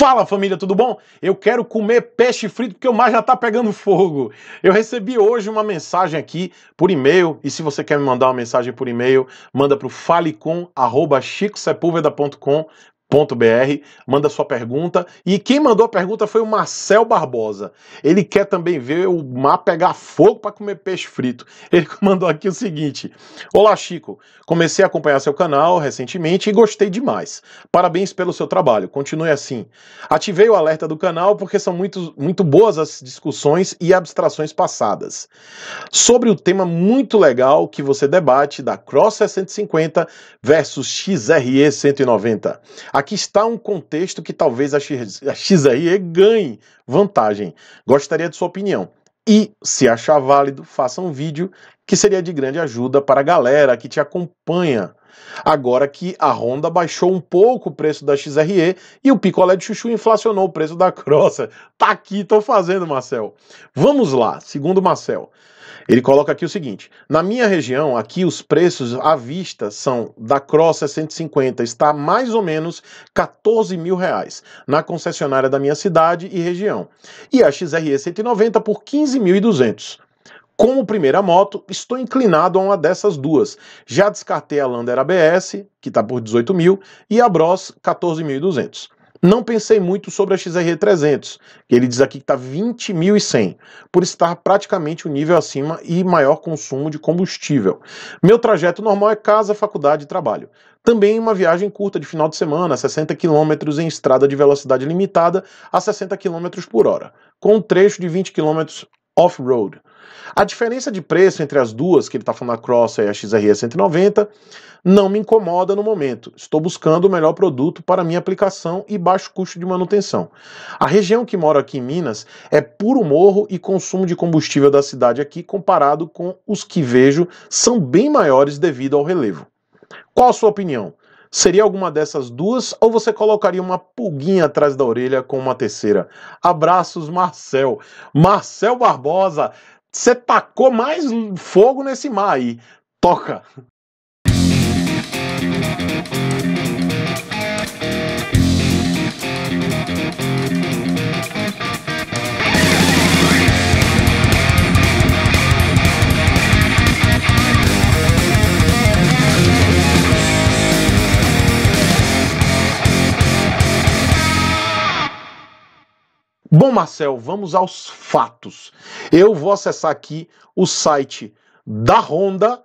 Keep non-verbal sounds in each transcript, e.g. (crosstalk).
Fala família, tudo bom? Eu quero comer peixe frito porque o mar já tá pegando fogo. Eu recebi hoje uma mensagem aqui por e-mail, e se você quer me mandar uma mensagem por e-mail, manda para o falecom@chicosepulveda.com br manda sua pergunta. E quem mandou a pergunta foi o Marcel Barbosa. Ele quer também ver o mar pegar fogo para comer peixe frito. Ele (laughs) mandou aqui o seguinte: Olá, Chico. Comecei a acompanhar seu canal recentemente e gostei demais. Parabéns pelo seu trabalho. Continue assim. Ativei o alerta do canal porque são muito, muito boas as discussões e abstrações passadas. Sobre o tema muito legal que você debate da Cross 650 versus XRE 190. Aqui está um contexto que talvez a, X, a XRE ganhe vantagem. Gostaria de sua opinião. E, se achar válido, faça um vídeo que seria de grande ajuda para a galera que te acompanha. Agora que a Honda baixou um pouco o preço da XRE e o picolé de chuchu inflacionou o preço da (laughs) crossa. Tá aqui, tô fazendo, Marcel. Vamos lá, segundo Marcel. Ele coloca aqui o seguinte: na minha região, aqui os preços à vista são da Cross 150, está mais ou menos 14 mil reais na concessionária da minha cidade e região, e a XRE 190 por 15.200. Como primeira moto, estou inclinado a uma dessas duas. Já descartei a Lander ABS, que está por 18 mil, e a Bros 14.200. Não pensei muito sobre a XRE 300 que ele diz aqui que está 20.100, por estar praticamente o um nível acima e maior consumo de combustível. Meu trajeto normal é casa, faculdade e trabalho. Também uma viagem curta de final de semana, 60 km em estrada de velocidade limitada a 60 km por hora, com um trecho de 20 km off-road. A diferença de preço entre as duas, que ele está falando a Crossa e a XRE 190, é não me incomoda no momento. Estou buscando o melhor produto para minha aplicação e baixo custo de manutenção. A região que moro aqui em Minas é puro morro e consumo de combustível da cidade aqui, comparado com os que vejo, são bem maiores devido ao relevo. Qual a sua opinião? Seria alguma dessas duas ou você colocaria uma pulguinha atrás da orelha com uma terceira? Abraços, Marcel. Marcel Barbosa, você tacou mais fogo nesse mar aí. Toca! Bom, Marcel, vamos aos fatos. Eu vou acessar aqui o site da Honda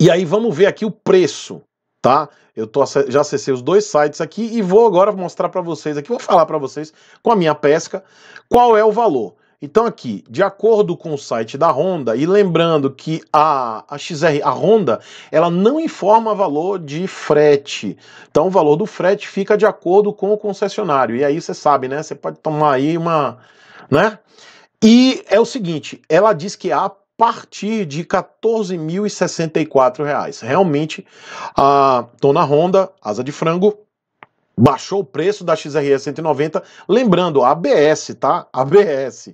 e aí vamos ver aqui o preço, tá? Eu tô, já acessei os dois sites aqui e vou agora mostrar para vocês aqui, vou falar para vocês com a minha pesca qual é o valor. Então aqui, de acordo com o site da Honda, e lembrando que a, a XR, a Honda, ela não informa valor de frete. Então o valor do frete fica de acordo com o concessionário. E aí você sabe, né? Você pode tomar aí uma, né? E é o seguinte, ela diz que é a partir de R$ 14.064. Realmente, a dona Honda, asa de frango, baixou o preço da XRE 190, lembrando, ABS, tá? ABS.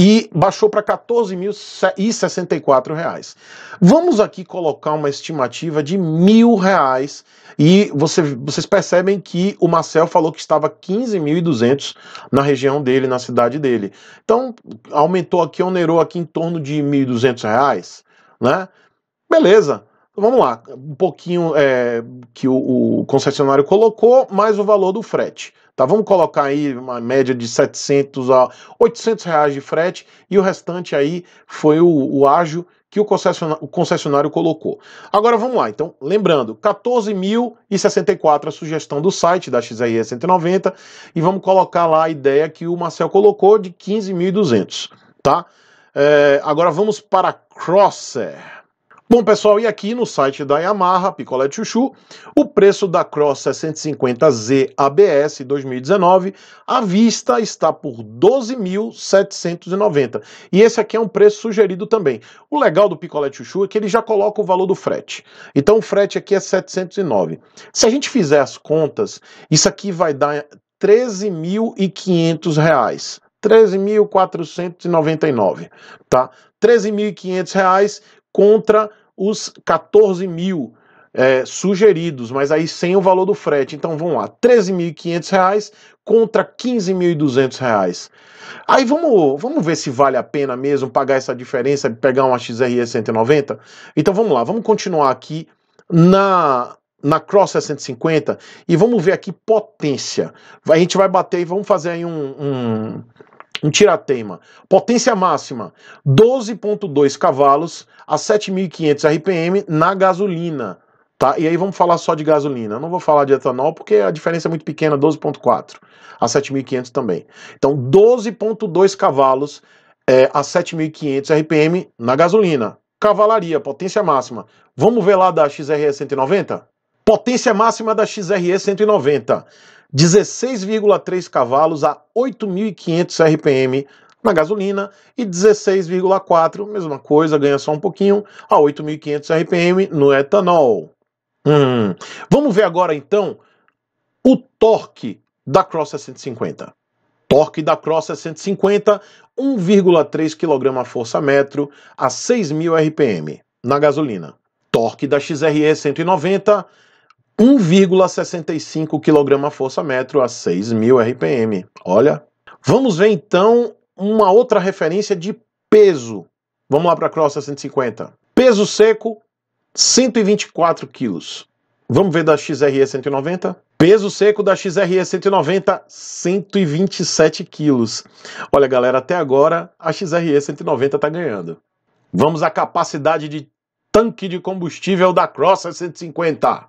E baixou para R$ 14.064. Vamos aqui colocar uma estimativa de R$ 1.000. E você, vocês percebem que o Marcel falou que estava 15.200 na região dele, na cidade dele. Então, aumentou aqui, onerou aqui em torno de R$ 1.200, né? Beleza. Então, vamos lá, um pouquinho é, que o, o, concessionário colocou, mais o valor do frete. Tá, vamos colocar aí uma média de 700 a 800 reais de frete e o restante aí foi o, o ágio que o concessionário, o concessionário, colocou. Agora vamos lá, então, lembrando, 14.064 a sugestão do site da XRE 190 e vamos colocar lá a ideia que o Marcel colocou de 15.200, tá? É, agora vamos para Crosser. Bom, pessoal, e aqui no site da Yamaha, Picolé de Chuchu, o preço da Cross 650Z ABS 2019 à vista está por 12.790. E esse aqui é um preço sugerido também. O legal do Picolé de Chuchu é que ele já coloca o valor do frete. Então o frete aqui é 709. Se a gente fizer as contas, isso aqui vai dar 13.500 reais. 13.499, tá? 13.500 reais contra os 14 mil é, sugeridos, mas aí sem o valor do frete. Então vamos lá, 13.500 reais contra 15.200 reais. Aí vamos, vamos ver se vale a pena mesmo pagar essa diferença de pegar uma XRE 190. Então vamos lá, vamos continuar aqui na na Cross 650 e vamos ver aqui potência. A gente vai bater e vamos fazer aí um, um um tiratema. Potência máxima: 12,2 cavalos a 7.500 RPM na gasolina. Tá? E aí vamos falar só de gasolina. Eu não vou falar de etanol porque a diferença é muito pequena, 12.4 a 7.500 também. Então, 12.2 cavalos é, a 7.500 RPM na gasolina. Cavalaria, potência máxima. Vamos ver lá da XRE 190? Potência máxima da XRE 190. 16,3 cavalos a 8.500 RPM na gasolina e 16,4, mesma coisa, ganha só um pouquinho, a 8.500 RPM no etanol. Hum. Vamos ver agora então o torque da Cross 650. Torque da Cross 650, 1,3 kgfm a 6.000 RPM na gasolina. Torque da XRE 190, 1,65 kg força metro a 6.000 RPM. Olha. Vamos ver então uma outra referência de peso. Vamos lá para a Cross 150. Peso seco, 124 kg. Vamos ver da XRE 190? Peso seco da XRE 190, 127 quilos. Olha, galera, até agora a XRE 190 está ganhando. Vamos à capacidade de tanque de combustível da Cross 150.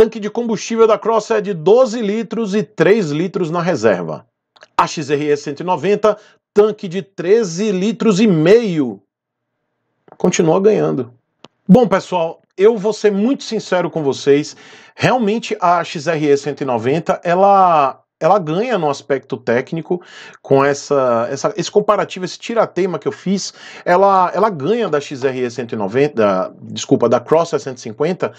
Tanque de combustível da Cross é de 12 litros e 3 litros na reserva. A XRE 190, tanque de 13 litros e meio. Continua ganhando. Bom, pessoal, eu vou ser muito sincero com vocês. Realmente a XRE 190, ela ela ganha no aspecto técnico com essa, essa esse comparativo, esse tiratema que eu fiz, ela, ela ganha da XRE 190, da, desculpa, da Cross 150,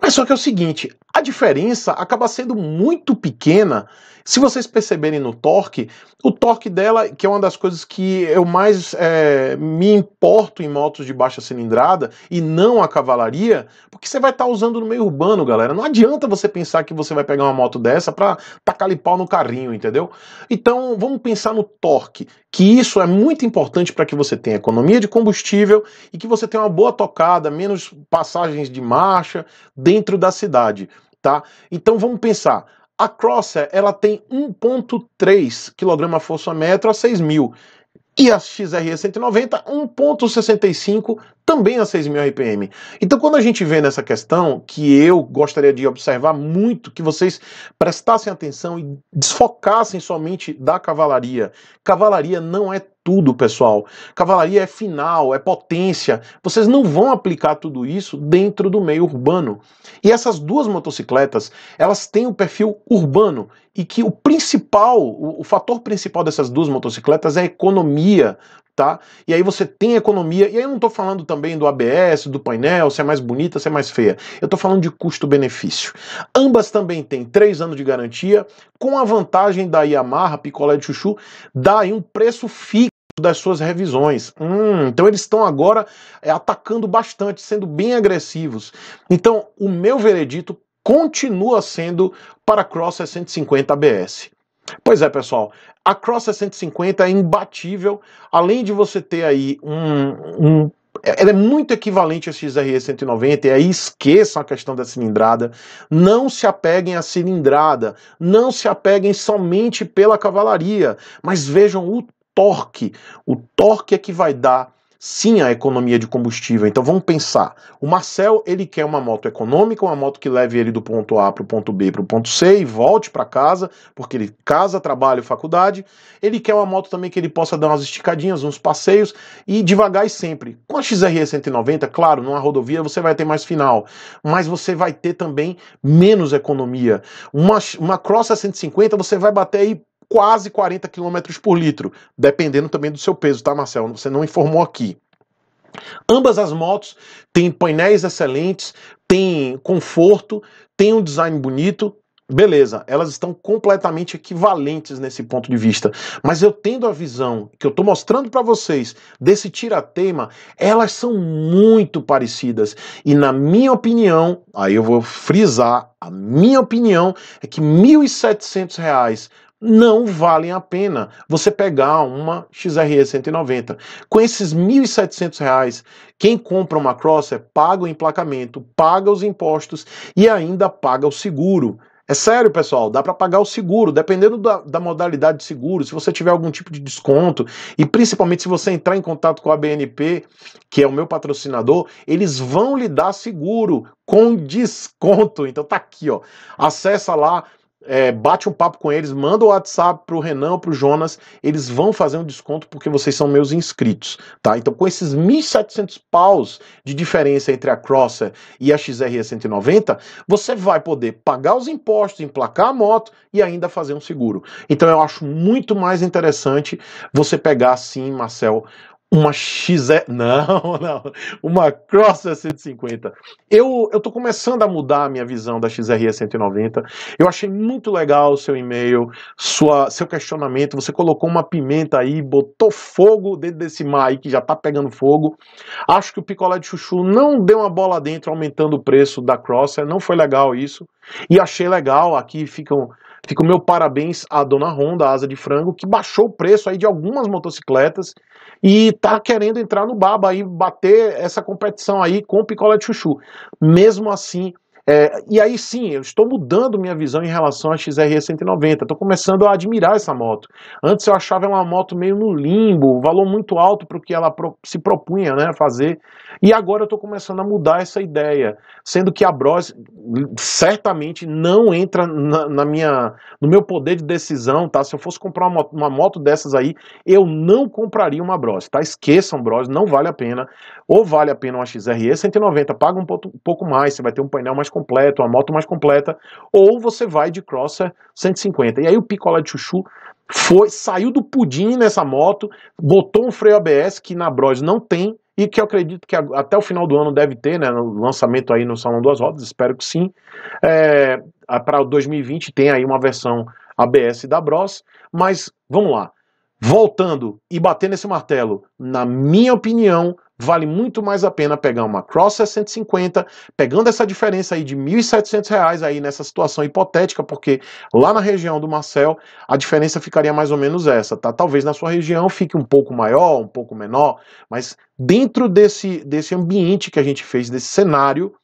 mas só que é o seguinte, a diferença acaba sendo muito pequena se vocês perceberem no torque, o torque dela, que é uma das coisas que eu mais é, me importo em motos de baixa cilindrada e não a cavalaria, porque você vai estar tá usando no meio urbano, galera. Não adianta você pensar que você vai pegar uma moto dessa para tacar pau no carrinho, entendeu? Então vamos pensar no torque, que isso é muito importante para que você tenha economia de combustível e que você tenha uma boa tocada, menos passagens de marcha dentro da cidade. Tá? Então vamos pensar, a Crosser, ela tem 1.3 kgfm força metro a 6.000. E a XRE 190, 1.65 também a 6.000 RPM. Então, quando a gente vê nessa questão, que eu gostaria de observar muito, que vocês prestassem atenção e desfocassem somente da cavalaria. Cavalaria não é tudo, pessoal. Cavalaria é final, é potência. Vocês não vão aplicar tudo isso dentro do meio urbano. E essas duas motocicletas, elas têm o um perfil urbano e que o principal, o, o fator principal dessas duas motocicletas é a economia tá? E aí você tem economia, e aí eu não estou falando também do ABS, do painel, se é mais bonita, se é mais feia. Eu estou falando de custo-benefício. Ambas também têm três anos de garantia, com a vantagem da Yamaha Picolé de Chuchu, dá aí um preço fixo das suas revisões. Hum, então eles estão agora é, atacando bastante, sendo bem agressivos. Então o meu veredito continua sendo para Cross 650 ABS. Pois é, pessoal. A Cross 650 é, é imbatível. Além de você ter aí um, um ela é muito equivalente a XRE 190, e aí esqueçam a questão da cilindrada. Não se apeguem à cilindrada, não se apeguem somente pela cavalaria, mas vejam o torque, o torque é que vai dar sim a economia de combustível. Então vamos pensar. O Marcel, ele quer uma moto econômica, uma moto que leve ele do ponto A para o ponto B para o ponto C e volte para casa, porque ele casa, trabalha, faculdade. Ele quer uma moto também que ele possa dar umas esticadinhas, uns passeios e devagar e sempre. Com a XRE 190, claro, numa rodovia você vai ter mais final, mas você vai ter também menos economia. Uma, uma Cross 150 é você vai bater aí quase 40 km por litro, dependendo também do seu peso, tá, Marcelo? Você não informou aqui. Ambas as motos têm painéis excelentes, têm conforto, têm um design bonito, Beleza, elas estão completamente equivalentes nesse ponto de vista. Mas eu tendo a visão que eu estou mostrando para vocês desse tira-tema, elas são muito parecidas. E na minha opinião, aí eu vou frisar, a minha opinião é que R$ 1.700 não valem a pena você pegar uma XRE 190. Com esses R$ 1.700, quem compra uma Crosser é paga o emplacamento, paga os impostos e ainda paga o seguro. É sério, pessoal, dá para pagar o seguro, dependendo da, da, modalidade de seguro, se você tiver algum tipo de desconto, e principalmente se você entrar em contato com a BNP, que é o meu patrocinador, eles vão lhe dar seguro com desconto. Então tá aqui, ó. Acessa lá é, bate um papo com eles, manda o WhatsApp pro Renan, pro Jonas, eles vão fazer um desconto porque vocês são meus inscritos, tá? Então com esses 1.700 paus de diferença entre a Crosser e a XRE 190, você vai poder pagar os impostos, emplacar a moto e ainda fazer um seguro. Então eu acho muito mais interessante você pegar sim, Marcel, uma XE. Não, (laughs) não. Uma Crosser 150. Eu, eu tô começando a mudar a minha visão da XRE 190. Eu achei muito legal o seu e-mail, sua, seu questionamento. Você colocou uma pimenta aí, botou fogo dentro desse mar aí que já tá pegando fogo. Acho que o picolé de chuchu não deu uma bola dentro, aumentando o preço da Crosser. Não foi legal isso. E achei legal. Aqui ficam Fica o meu parabéns à dona Honda, Asa de Frango, que baixou o preço aí de algumas motocicletas e tá querendo entrar no baba aí, bater essa competição aí com o picolé de chuchu. Mesmo assim, é, e aí sim, eu estou mudando minha visão em relação à XRE 190. Estou começando a admirar essa moto. Antes eu achava ela uma moto meio no limbo, valor muito alto para o que ela pro, se propunha né, fazer. E agora eu estou começando a mudar essa ideia, sendo que a Bros certamente não entra na, na, minha, no meu poder de decisão, tá? Se eu fosse comprar uma, uma moto dessas aí, eu não compraria uma Bros, tá? Esqueçam Bros, não vale a pena. Ou vale a pena uma XRE 190, paga um pouco mais, você vai ter um painel mais completo uma moto mais completa, ou você vai de crosser 150. E aí o Picola de Chuchu foi, saiu do pudim nessa moto, botou um freio ABS que na Bros não tem e que eu acredito que até o final do ano deve ter, né, no lançamento aí no Salão Duas Rodas, espero que sim. É, para 2020 tem aí uma versão ABS da Bros, mas vamos lá. Voltando e batendo esse martelo, na minha opinião, vale muito mais a pena pegar uma Cross 150, pegando essa diferença aí de R$ 1.700 aí nessa situação hipotética, porque lá na região do Marcel a diferença ficaria mais ou menos essa, tá? Talvez na sua região fique um pouco maior, um pouco menor, mas dentro desse, desse ambiente que a gente fez, desse cenário,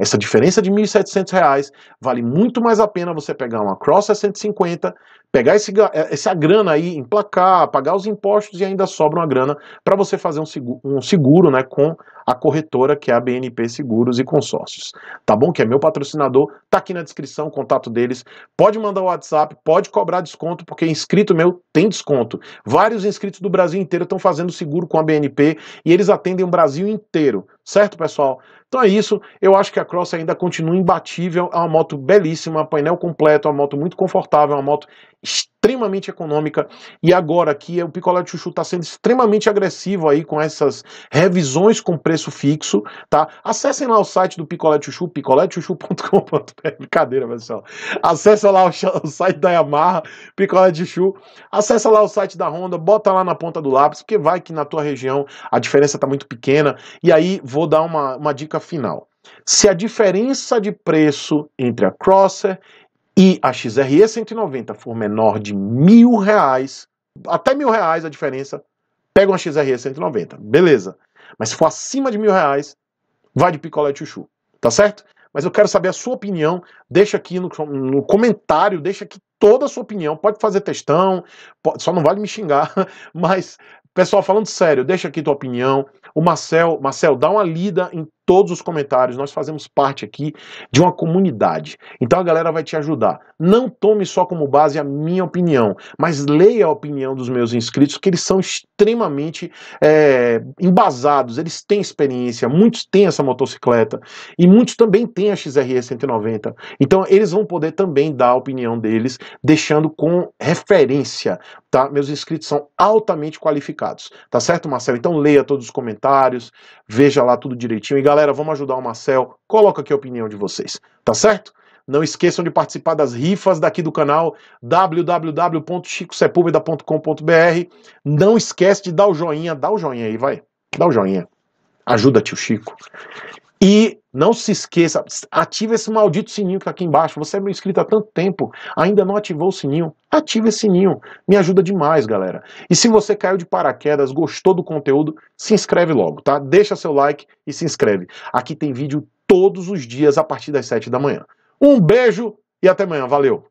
essa diferença de R$ 1.700 vale muito mais a pena você pegar uma Cross 650, pegar esse, eh, essa grana aí, emplacar, pagar os impostos e ainda sobra uma grana para você fazer um seguro, um seguro né, com a corretora que é a BNP Seguros e Consórcios. Tá bom? Que é meu patrocinador, tá aqui na descrição o contato deles. Pode mandar o WhatsApp, pode cobrar desconto, porque inscrito meu tem desconto. Vários inscritos do Brasil inteiro estão fazendo seguro com a BNP e eles atendem o Brasil inteiro, certo, pessoal? Então é isso. Eu acho que a Cross ainda continua imbatível. É uma moto belíssima, painel completo, é uma moto muito confortável, é uma moto extremamente econômica. E agora que o picolé de chuchu está sendo extremamente agressivo aí com essas revisões com preço fixo, tá? Acessem lá o site do picolé de chuchu, picolechuchu.com.br. Brincadeira, pessoal. Acessa lá o, site da Yamaha, picolé de chuchu. Acessa lá o site da Honda, bota lá na ponta do lápis, porque vai que na tua região a diferença está muito pequena. E aí vou dar uma, uma dica final. Se a diferença de preço entre a Crosser e a XRE 190 é for menor de mil reais, até mil reais a diferença, pega uma XRE 190, beleza. Mas se for acima de mil reais, vai de picolé chuchu, tá certo? Mas eu quero saber a sua opinião, deixa aqui no, no comentário, deixa aqui toda a sua opinião, pode fazer textão, pode, só não vale me xingar, (laughs) mas Pessoal, falando sério, deixa aqui tua opinião. O Marcel, Marcel, dá uma lida em todos os comentários. Nós fazemos parte aqui de uma comunidade. Então a galera vai te ajudar. Não tome só como base a minha opinião, mas leia a opinião dos meus inscritos, que eles são extremamente é, embasados, eles têm experiência, muitos têm essa motocicleta e muitos também têm a XRE 190. Então eles vão poder também dar a opinião deles, deixando com referência, tá? Meus inscritos são altamente qualificados, tá certo, Marcelo? Então leia todos os comentários, veja lá tudo direitinho e galera Galera, vamos ajudar o Marcel. Coloca aqui a opinião de vocês, tá certo? Não esqueçam de participar das rifas daqui do canal www.chicosepulveda.com.br. Não esquece de dar o joinha, dá o joinha aí, vai. Dá o joinha. Ajuda tio Chico. E não se esqueça, ative esse maldito sininho que está aqui embaixo. Você é meu inscrito há tanto tempo, ainda não ativou o sininho? Ative esse sininho, me ajuda demais, galera. E se você caiu de paraquedas, gostou do conteúdo, se inscreve logo, tá? Deixa seu like e se inscreve. Aqui tem vídeo todos os dias a partir das 7 da manhã. Um beijo e até amanhã, valeu!